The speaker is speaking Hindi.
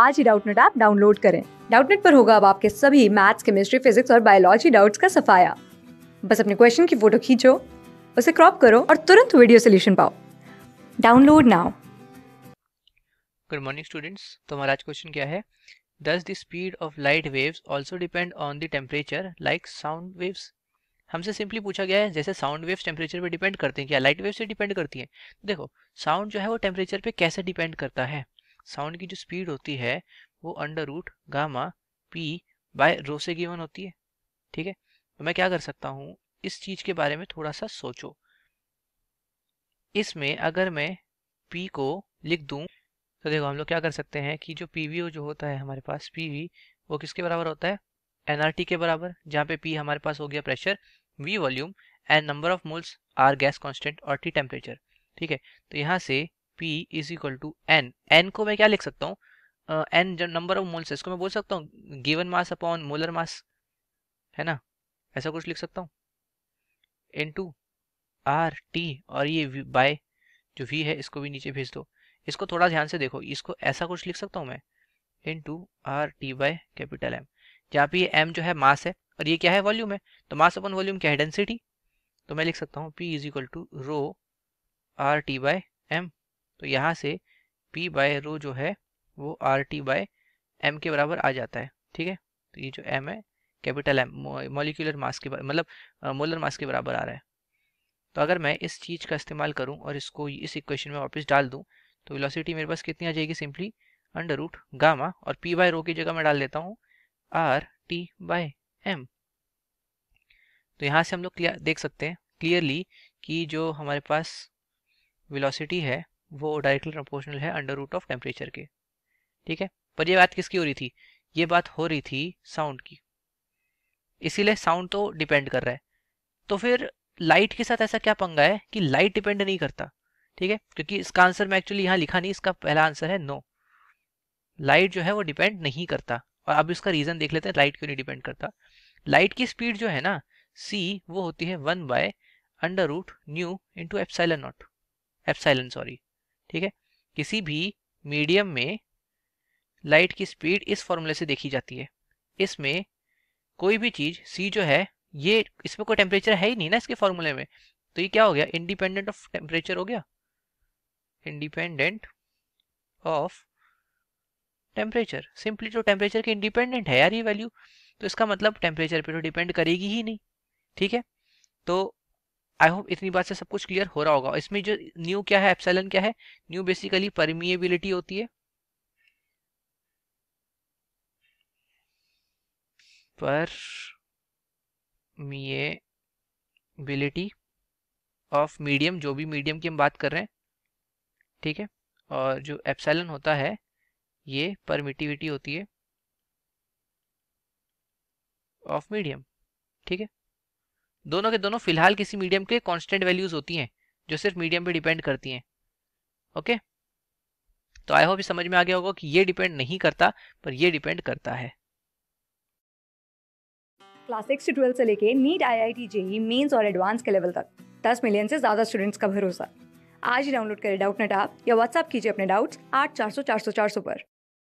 आज ही डाउटनेट ऐप डाउनलोड करें डाउटनेट पर होगा अब आपके सभी मैथ्स केमिस्ट्री फिजिक्स और बायोलॉजी डाउट्स का सफाया बस अपने क्वेश्चन की फोटो खींचो उसे क्रॉप करो और तुरंत वीडियो सोल्यूशन पाओ download now good morning students तो हमारा आज क्वेश्चन क्या है does the speed of light waves also depend on the temperature like sound waves हमसे सिंपली पूछा गया है जैसे साउंड वेव्स टेम्परेचर पे डिपेंड करते हैं क्या लाइट वेव से डिपेंड करती है देखो साउंड जो है वो टेम्परेचर पे कैसे डिपेंड करता है साउंड की जो स्पीड होती है वो under root gamma P by rho से गिवन होती है ठीक है तो मैं क्या कर सकता हूँ इस चीज़ के बारे में थोड़ा सा सोचो इसमें अगर मैं पी को लिख दू तो देखो हम लोग क्या कर सकते हैं कि जो पी जो होता है हमारे पास पी वो किसके बराबर होता है एनआरटी के बराबर जहाँ पे पी हमारे पास हो गया pressure V volume and number of moles R gas constant और टी टेम्परेचर ठीक है तो यहाँ से P is equal to N N को मैं क्या लिख सकता हूँ एन जो नंबर ऑफ मोल्स है इसको मैं बोल सकता हूँ given mass upon molar mass है ना ऐसा कुछ लिख सकता हूँ इन टू आर टी और ये बाय जो वी है इसको भी नीचे भेज दो इसको थोड़ा ध्यान से देखो इसको ऐसा कुछ लिख सकता हूँ मैं into R T by capital M जहाँ पे ये एम जो है मास है और ये क्या है वॉल्यूम है तो मास अपॉन वॉल्यूम क्या है डेंसिटी तो मैं लिख सकता हूँ P is equal to rho R T by M तो यहाँ से पी बाय रो जो है वो आर टी बाय एम के बराबर आ जाता है ठीक है तो ये जो एम है कैपिटल एम मोलिकुलर मास के मतलब मोलर मास के बराबर आ रहा है तो अगर मैं इस चीज़ का इस्तेमाल करूँ और इसको इस इक्वेशन में वापस डाल दूँ तो वेलोसिटी मेरे पास कितनी आ जाएगी सिंपली अंडर रूट गामा और पी बाय रो की जगह मैं डाल देता हूँ आर टी बाय एम तो यहाँ से हम लोग देख सकते हैं क्लियरली कि जो हमारे पास वेलोसिटी है वो डायरेक्टली प्रोपोर्शनल है अंडर रूट ऑफ टेम्परेचर के ठीक है पर ये बात किसकी हो रही थी ये बात हो रही थी साउंड की इसीलिए साउंड तो डिपेंड कर रहा है तो फिर लाइट के साथ ऐसा क्या पंगा है कि लाइट डिपेंड नहीं करता ठीक है क्योंकि इसका आंसर मैं एक्चुअली यहाँ लिखा नहीं इसका पहला आंसर है नो लाइट जो है वो डिपेंड नहीं करता और अब इसका रीज़न देख लेते हैं लाइट क्यों नहीं डिपेंड करता लाइट की स्पीड जो है ना सी वो होती है one by under root mu into epsilon not epsilon sorry ठीक है किसी भी मीडियम में लाइट की स्पीड इस फॉर्मूले से देखी जाती है इसमें कोई भी चीज़ सी जो है ये इसमें कोई टेम्परेचर है ही नहीं ना इसके फॉर्मूले में तो ये क्या हो गया इंडिपेंडेंट ऑफ टेम्परेचर हो गया इंडिपेंडेंट ऑफ टेम्परेचर सिंपली जो टेम्परेचर के इंडिपेंडेंट है यार ये वैल्यू तो इसका मतलब टेम्परेचर पे तो डिपेंड करेगी ही नहीं ठीक है तो आई होप इतनी बात से सब कुछ क्लियर हो रहा होगा इसमें जो न्यू क्या है एप्सलन क्या है न्यू बेसिकली परमिएबिलिटी होती है पर मिएबिलिटी ऑफ मीडियम जो भी मीडियम की हम बात कर रहे हैं ठीक है और जो एप्सलन होता है ये परमिटिविटी होती है ऑफ मीडियम ठीक है दोनों के दोनों फिलहाल किसी मीडियम के कॉन्स्टेंट वैल्यूज होती हैं जो सिर्फ मीडियम पे डिपेंड करती हैं ओके तो आई होप समझ में आ गया होगा कि ये डिपेंड नहीं करता पर ये डिपेंड करता है क्लास सिक्स ट्वेल्थ से लेके NEET I I T JEE mains और एडवांस के लेवल तक दस मिलियन से ज़्यादा स्टूडेंट्स का भरोसा आज ही डाउनलोड करें डाउट नेट आप या व्हाट्सअप कीजिए अपने डाउट्स आठ चार सौ चार सौ चार सौ पर